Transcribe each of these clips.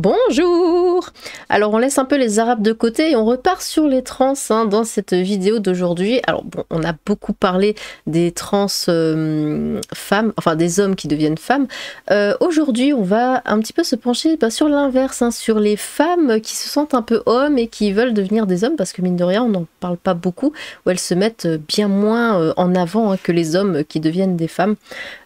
Bonjour Alors on laisse un peu les arabes de côté et on repart sur les trans hein, dans cette vidéo d'aujourd'hui. Alors bon, on a beaucoup parlé des trans euh, femmes, enfin des hommes qui deviennent femmes. Euh, aujourd'hui on va un petit peu se pencher bah, sur l'inverse, hein, sur les femmes qui se sentent un peu hommes et qui veulent devenir des hommes, parce que mine de rien on n'en parle pas beaucoup, où elles se mettent bien moins euh, en avant hein, que les hommes qui deviennent des femmes.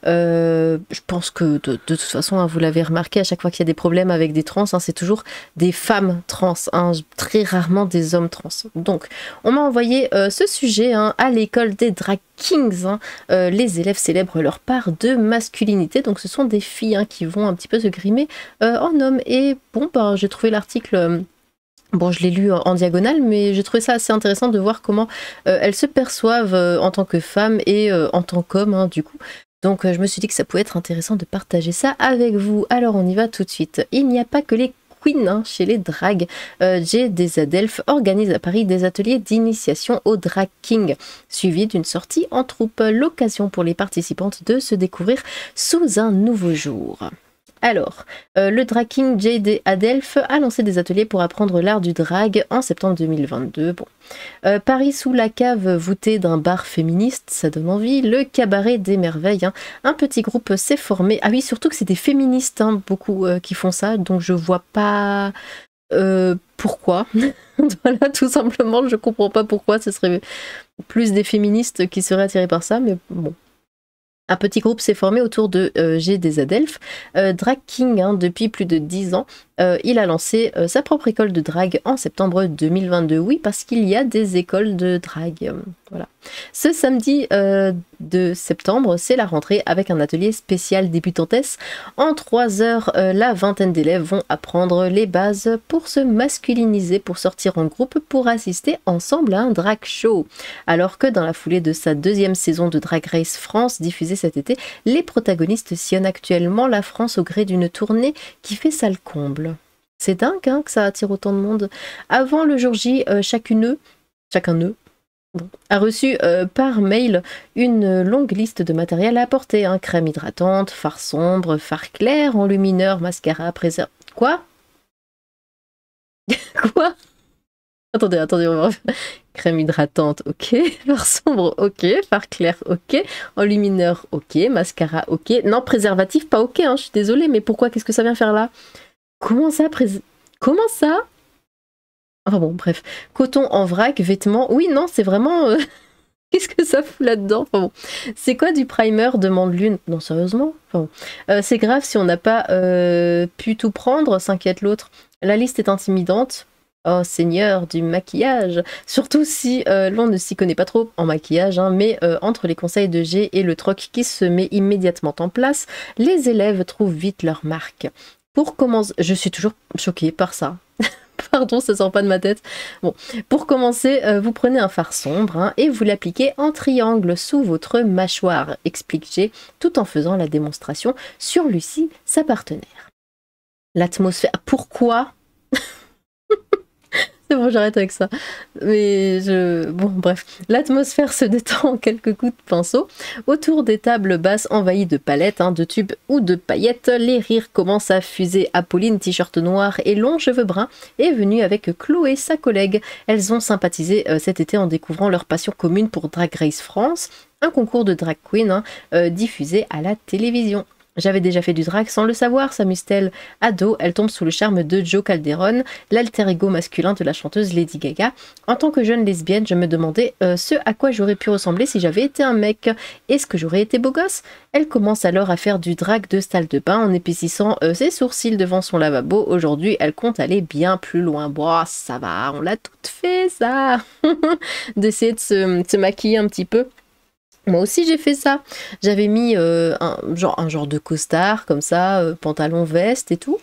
je pense que de toute façon, vous l'avez remarqué, à chaque fois qu'il y a des problèmes avec des trans, Hein, c'est toujours des femmes trans, hein, très rarement des hommes trans. Donc, on m'a envoyé euh, ce sujet hein, à l'école des drag kings. Euh, les élèves célèbrent leur part de masculinité, donc ce sont des filles qui vont un petit peu se grimer euh, en homme. Et bon, ben, j'ai trouvé l'article... Bon, je l'ai lu en, diagonale, mais j'ai trouvé ça assez intéressant de voir comment elles se perçoivent en tant que femmes et en tant qu'hommes, du coup. Donc euh, je me suis dit que ça pouvait être intéressant de partager ça avec vous. Alors on y va tout de suite. Il n'y a pas que les queens hein, chez les drags. Jay des organise à Paris des ateliers d'initiation au drag king, suivi d'une sortie en troupe, l'occasion pour les participantes de se découvrir sous un nouveau jour. Alors, euh, le drag king J.D. Adelph a lancé des ateliers pour apprendre l'art du drag en septembre 2022. Euh, Paris sous la cave voûtée d'un bar féministe, ça donne envie. Le cabaret des merveilles. Hein. Un petit groupe s'est formé. Ah oui, surtout que c'est des féministes, hein, beaucoup euh, qui font ça, donc je vois pas. pourquoi Voilà, tout simplement, je comprends pas pourquoi ce serait plus des féministes qui seraient attirés par ça, mais bon, un petit groupe s'est formé autour de euh, G des Adelphes, euh, hein, depuis plus de 10 ans, euh, il a lancé euh, sa propre école de drague en septembre 2022. Oui, parce qu'il y a des écoles de drague. Euh, voilà. Ce samedi de septembre, c'est la rentrée avec un atelier spécial débutantesse. En trois heures, la vingtaine d'élèves vont apprendre les bases pour se masculiniser, pour sortir en groupe, pour assister ensemble à un drag show. Alors que dans la foulée de sa deuxième saison de Drag Race France diffusée cet été, les protagonistes sillonnent actuellement la France au gré d'une tournée qui fait sale comble. C'est dingue hein, que ça attire autant de monde. Avant le jour J, euh, chacune chacun d'eux a reçu euh, par mail une longue liste de matériel à apporter. Hein, crème hydratante, fard sombre, fard clair, enlumineur, mascara, préserve... Quoi Quoi Attendez, attendez, on va Crème hydratante, ok. Fard sombre, ok. Fard clair, ok. Enlumineur, ok. Mascara, ok. Non, préservatif, pas ok, hein, je suis désolée, mais pourquoi Qu'est-ce que ça vient faire là Comment ça Comment ça Enfin bon, bref. Coton en vrac, vêtements. Oui, non, c'est vraiment. Euh, qu'est-ce que ça fout là-dedans C'est quoi du primer demande l'une. Non, sérieusement euh, C'est grave si on n'a pas euh, pu tout prendre, s'inquiète l'autre. La liste est intimidante. Oh seigneur, du maquillage Surtout si l'on ne s'y connaît pas trop en maquillage, hein, mais entre les conseils de G et le troc qui se met immédiatement en place, les élèves trouvent vite leur marque. Pour commencer, je suis toujours choquée par ça. Pardon, ça sort pas de ma tête. Bon, pour commencer, euh, vous prenez un fard sombre hein, et vous l'appliquez en triangle sous votre mâchoire, explique je tout en faisant la démonstration sur Lucie, sa partenaire. L'atmosphère. Pourquoi j'arrête avec ça. Mais je. Bon, bref. L'atmosphère se détend en quelques coups de pinceau. Autour des tables basses envahies de palettes, hein, de tubes ou de paillettes, les rires commencent à fuser. Apolline, t-shirt noir et longs cheveux bruns, est venue avec Chloé, sa collègue. Elles ont sympathisé euh, cet été en découvrant leur passion commune pour Drag Race France un concours de drag queen hein, euh, diffusé à la télévision. J'avais déjà fait du drag sans le savoir, s'amuse-t-elle. dos elle tombe sous le charme de Joe Calderon, l'alter ego masculin de la chanteuse Lady Gaga. En tant que jeune lesbienne, je me demandais euh, ce à quoi j'aurais pu ressembler si j'avais été un mec. Est-ce que j'aurais été beau gosse Elle commence alors à faire du drag de salle de bain en épaississant euh, ses sourcils devant son lavabo. Aujourd'hui, elle compte aller bien plus loin. Bon, ça va, on l'a tout fait ça D'essayer de de se maquiller un petit peu. Moi aussi j'ai fait ça. J'avais mis euh, un, genre, de costard comme ça, euh, pantalon, veste et tout.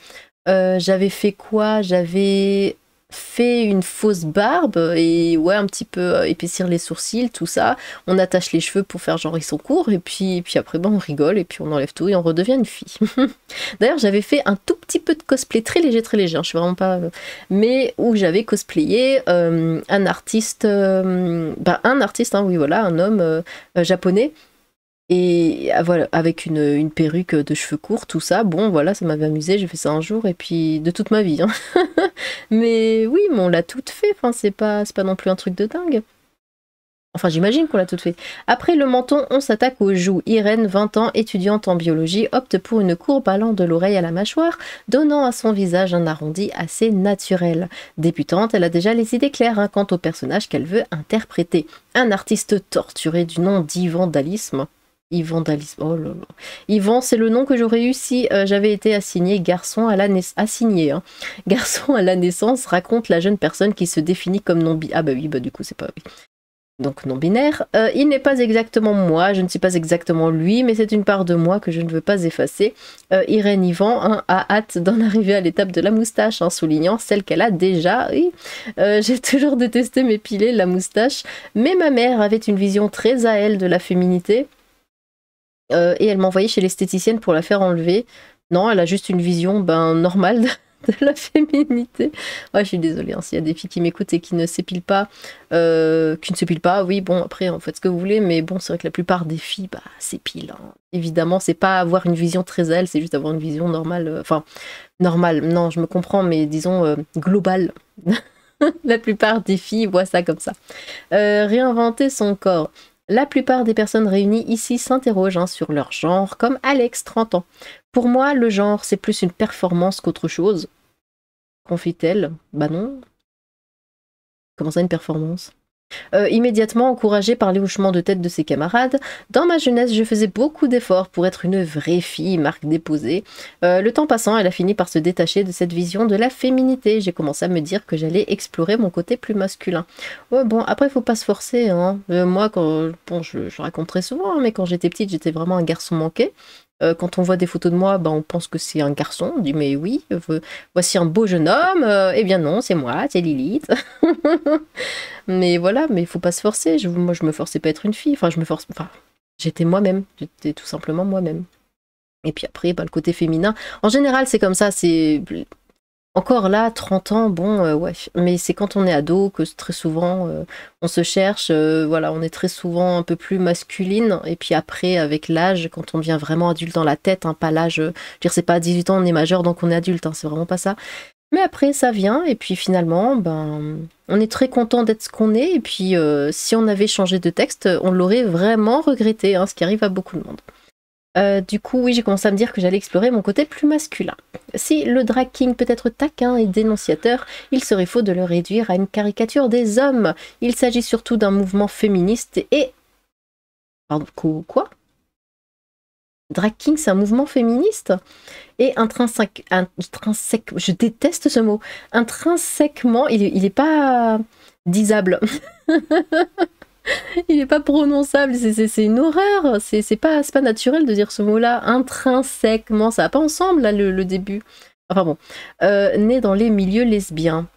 Euh, j'avais fait quoi J'avais fait une fausse barbe et ouais un petit peu euh, épaissir les sourcils tout ça on attache les cheveux pour faire genre ils sont courts et puis puis après bon on rigole et puis on enlève tout et on redevient une fille d'ailleurs j'avais fait un tout petit peu de cosplay très léger très léger hein, je suis vraiment pas euh, mais où j'avais cosplayé euh, un artiste ben, un artiste hein, oui voilà un homme japonais et ah, voilà, avec une, une, perruque de cheveux courts, tout ça, bon voilà, ça m'avait amusé, j'ai fait ça un jour, et puis de toute ma vie. Hein. Mais oui, mais on l'a toute fait. Enfin, c'est pas, pas non plus un truc de dingue. Enfin, j'imagine qu'on l'a toute fait. Après le menton, on s'attaque aux joues. Irène, 20 ans, étudiante en biologie, opte pour une courbe allant de l'oreille à la mâchoire, donnant à son visage un arrondi assez naturel. Débutante, elle a déjà les idées claires hein, quant au personnage qu'elle veut interpréter. Un artiste torturé du nom d'ivandalisme. Yvan Oh c'est le nom que j'aurais eu si euh, j'avais été assigné garçon à la naissance. Assigné, hein. Garçon à la naissance raconte la jeune personne qui se définit comme non binaire. Ah bah oui, bah du coup, c'est pas. Donc non binaire. Euh, il n'est pas exactement moi, je ne suis pas exactement lui, mais c'est une part de moi que je ne veux pas effacer. Euh, Irène Yvan a hâte d'en arriver à l'étape de la moustache, en soulignant celle qu'elle a déjà. j'ai toujours détesté m'épiler la moustache, mais ma mère avait une vision très à elle de la féminité. Euh, et elle m'a envoyé chez l'esthéticienne pour la faire enlever. Non, elle a juste une vision ben, normale de la féminité. Moi, je suis désolée, hein, s'il y a des filles qui m'écoutent et qui ne s'épilent pas, euh, qui ne s'épilent pas, oui, bon, après, en fait, ce que vous voulez, mais bon, c'est vrai que la plupart des filles, bah, s'épilent. Évidemment, hein. Évidemment, c'est pas avoir une vision très elle, c'est juste avoir une vision normale, euh, enfin, normale, non, je me comprends, mais disons globale. la plupart des filles voient ça comme ça. réinventer son corps. La plupart des personnes réunies ici s'interrogent hein, sur leur genre, comme Alex, 30 ans. Pour moi, le genre, c'est plus une performance qu'autre chose. Confie-t-elle Bah non. Comment ça, une performance euh, immédiatement encouragée par les hochements de tête de ses camarades, dans ma jeunesse, je faisais beaucoup d'efforts pour être une vraie fille, marque déposée. Euh, le temps passant, elle a fini par se détacher de cette vision de la féminité. J'ai commencé à me dire que j'allais explorer mon côté plus masculin. bon, après, faut pas se forcer. Hein. Euh, moi, quand, bon, je, raconte très souvent, hein, mais quand j'étais petite, j'étais vraiment un garçon manqué. Euh, quand on voit des photos de moi, ben, on pense que c'est un garçon. On dit mais oui, euh, voici un beau jeune homme. Euh, eh bien non, c'est moi, c'est Lilith. mais voilà, mais il faut pas se forcer. Je, moi, je me forçais pas à être une fille. Enfin, je me force. Enfin, j'étais moi-même. J'étais tout simplement moi-même. Et puis après, ben, le côté féminin. En général, c'est comme ça. C'est encore là, 30 ans, bon, ouais. Euh, Mais c'est quand on est ado que très souvent euh, on se cherche, euh, voilà, on est très souvent un peu plus masculine. Et puis après, avec l'âge, quand on devient vraiment adulte dans la tête, hein, pas l'âge, je veux dire, c'est pas 18 ans, on est majeur donc on est adulte, hein, c'est vraiment pas ça. Mais après, ça vient, et puis finalement, ben, on est très content d'être ce qu'on est. Et puis si on avait changé de texte, on l'aurait vraiment regretté, hein, ce qui arrive à beaucoup de monde. Euh, du coup, oui, j'ai commencé à me dire que j'allais explorer mon côté plus masculin. Si le drag king peut être taquin et dénonciateur, il serait faux de le réduire à une caricature des hommes. Il s'agit surtout d'un mouvement féministe et... Pardon, quoi Drag king, c'est un mouvement féministe et intrinsèque, je déteste ce mot, intrinsèquement, il n'est pas disable. il n'est pas prononçable, c'est une horreur, c'est pas, pas naturel de dire ce mot-là, intrinsèquement, ça va pas ensemble le, début. Enfin bon, euh, né dans les milieux lesbiens.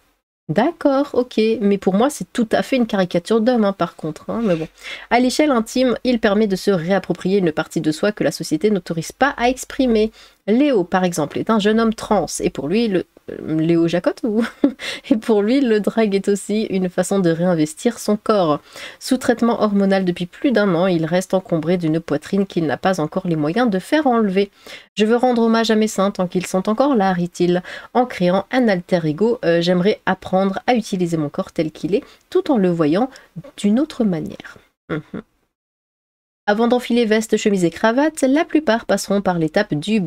D'accord, ok, mais pour moi c'est tout à fait une caricature d'homme hein, par contre, hein, bon. À l'échelle intime, il permet de se réapproprier une partie de soi que la société n'autorise pas à exprimer. Léo, par exemple, est un jeune homme trans, et pour lui, le Léo Jacotte ou... Et pour lui, le drag est aussi une façon de réinvestir son corps. Sous traitement hormonal depuis plus d'un an, il reste encombré d'une poitrine qu'il n'a pas encore les moyens de faire enlever. Je veux rendre hommage à mes seins tant qu'ils sont encore là, rit-il. En créant un alter ego, euh, j'aimerais apprendre à utiliser mon corps tel qu'il est, tout en le voyant d'une autre manière. Mhm. Avant d'enfiler veste, chemise et cravate, la plupart passeront par l'étape du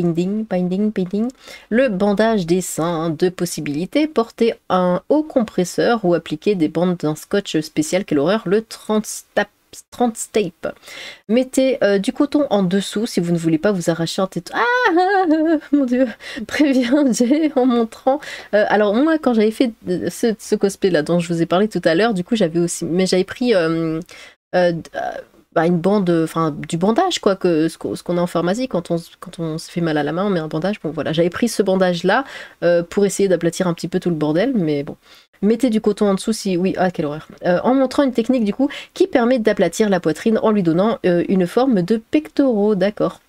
binding, binding, binding. Le bandage des seins, deux possibilités, porter un haut compresseur ou appliquer des bandes d'un scotch spécial, quelle horreur, le Transtap. 30 tape. Mettez euh, du coton en dessous si vous ne voulez pas vous arracher en tête. Ah, mon dieu, préviens Jay en montrant. Euh, alors moi quand j'avais fait euh, ce, cosplay là dont je vous ai parlé tout à l'heure, du coup j'avais aussi, mais j'avais pris bah, une bande, euh, enfin du bandage quoi, que ce qu'on a en pharmacie quand on, se fait mal à la main, on met un bandage. Bon voilà, j'avais pris ce bandage là euh, pour essayer d'aplatir un petit peu tout le bordel, mais bon. Mettez du coton en dessous si oui, ah quelle horreur. Euh, en montrant une technique du coup qui permet d'aplatir la poitrine en lui donnant une forme de pectoraux, d'accord.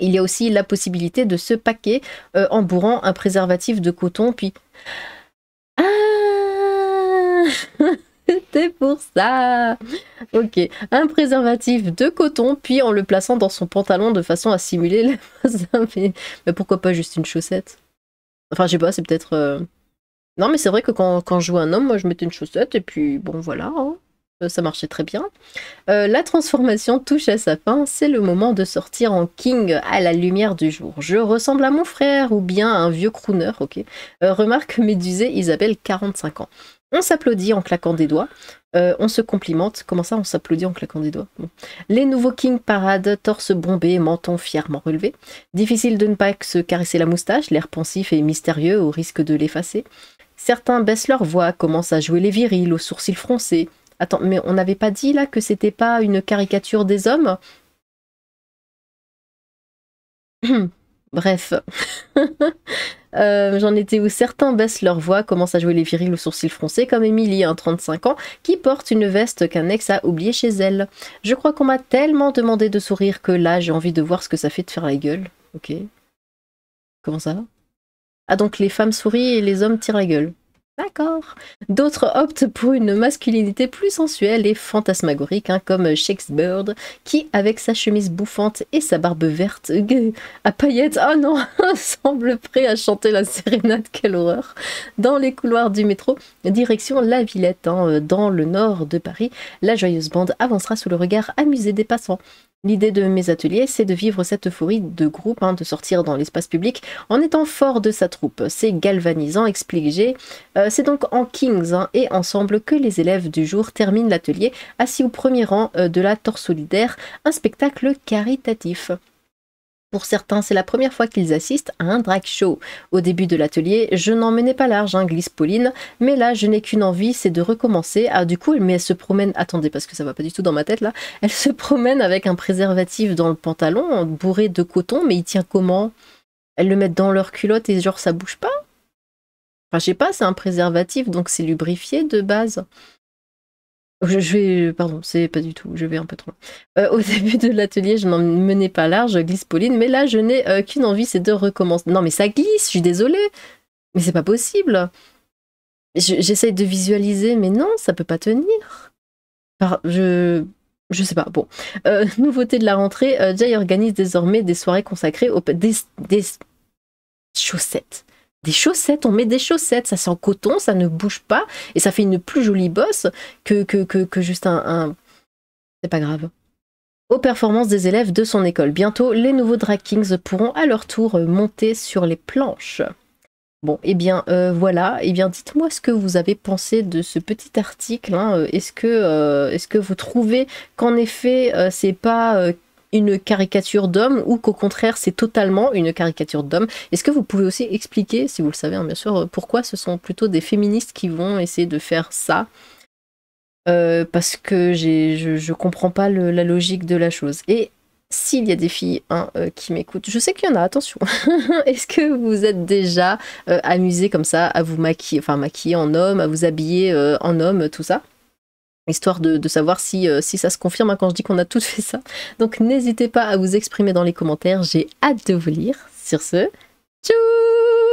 Il y a aussi la possibilité de se paquer en bourrant un préservatif de coton puis. Ah C'était pour ça ok, un préservatif de coton, puis en le plaçant dans son pantalon de façon à simuler les mais, mais, pourquoi pas juste une chaussette Enfin, je sais pas, c'est peut-être... Euh, non, mais c'est vrai que quand, quand, je joue un homme, moi, je mettais une chaussette, et puis bon, voilà, hein. euh, ça marchait très bien. Euh, la transformation touche à sa fin, c'est le moment de sortir en king à la lumière du jour. Je ressemble à mon frère, ou bien à un vieux crooner, ok. remarque médusée Isabelle, 45 ans. On s'applaudit en claquant des doigts. Euh, on se complimente. Comment ça, on s'applaudit en claquant des doigts Les nouveaux kings Parade, torse bombé, menton fièrement relevé. Difficile de ne pas se caresser la moustache, l'air pensif et mystérieux au risque de l'effacer. Certains baissent leur voix, commencent à jouer les virils aux sourcils froncés. Attends, mais on n'avait pas dit là que c'était pas une caricature des hommes Bref. Euh, j'en étais où certains baissent leur voix, commencent à jouer les virils aux sourcils froncés, comme Émilie, un hein, 35 ans, qui porte une veste qu'un ex a oubliée chez elle. Je crois qu'on m'a tellement demandé de sourire que là, j'ai envie de voir ce que ça fait de faire la gueule. Ok. Comment ça Ah, donc les femmes sourient et les hommes tirent la gueule. D'accord. D'autres optent pour une masculinité plus sensuelle et fantasmagorique, hein, comme Shakespeare, qui, avec sa chemise bouffante et sa barbe verte à paillettes, oh non, semble prêt à chanter la sérénade, quelle horreur, dans les couloirs du métro, direction la Villette, hein, dans le nord de Paris. La joyeuse bande avancera sous le regard amusé des passants. L'idée de mes ateliers, c'est de vivre cette euphorie de groupe, hein, de sortir dans l'espace public en étant fort de sa troupe. C'est galvanisant, expliqué. Euh, c'est donc en Kings hein, et ensemble que les élèves du jour terminent l'atelier assis au premier rang euh, de la Torse solidaire, un spectacle caritatif. Pour certains, c'est la première fois qu'ils assistent à un drag show. Au début de l'atelier, je n'en menais pas large, hein, glisse Pauline, mais là, je n'ai qu'une envie, c'est de recommencer. Ah, du coup, mais elle se promène, attendez, parce que ça va pas du tout dans ma tête là, elle se promène avec un préservatif dans le pantalon, bourré de coton, mais il tient comment Elles le mettent dans leur culotte et genre ça bouge pas Enfin, je sais pas, c'est un préservatif, donc c'est lubrifié de base. Je, vais, pardon, c'est pas du tout, je vais un peu trop euh, au début de l'atelier, je n'en menais pas large, glisse Pauline, mais là, je n'ai euh, qu'une envie, c'est de recommencer. Non, mais ça glisse, je suis désolée, mais c'est pas possible. J'essaye de visualiser, mais non, ça peut pas tenir. je, je sais pas. Bon, euh, nouveauté de la rentrée, Jay organise désormais des soirées consacrées aux des, des chaussettes des chaussettes, on met des chaussettes, ça sent coton, ça ne bouge pas, et ça fait une plus jolie bosse que, que, que, juste un... C'est pas grave. Aux performances des élèves de son école. Bientôt, les nouveaux drag pourront à leur tour monter sur les planches. Bon, eh bien euh, voilà, eh bien dites-moi ce que vous avez pensé de ce petit article. Hein. Est-ce que, euh, que vous trouvez qu'en effet, euh, c'est pas une caricature d'homme ou qu'au contraire c'est totalement une caricature d'homme. Est-ce que vous pouvez aussi expliquer, si vous le savez hein, bien sûr, euh, pourquoi ce sont plutôt des féministes qui vont essayer de faire ça euh, Parce que je, ne comprends pas la logique de la chose. Et s'il y a des filles hein, euh, qui m'écoutent, je sais qu'il y en a, attention. Est-ce que vous êtes déjà amusé comme ça à vous maquiller, enfin maquiller en homme, à vous habiller en homme, tout ça histoire de, savoir euh, si, ça se confirme hein, quand je dis qu'on a tout fait ça. Donc n'hésitez pas à vous exprimer dans les commentaires, j'ai hâte de vous lire. Sur ce, tchou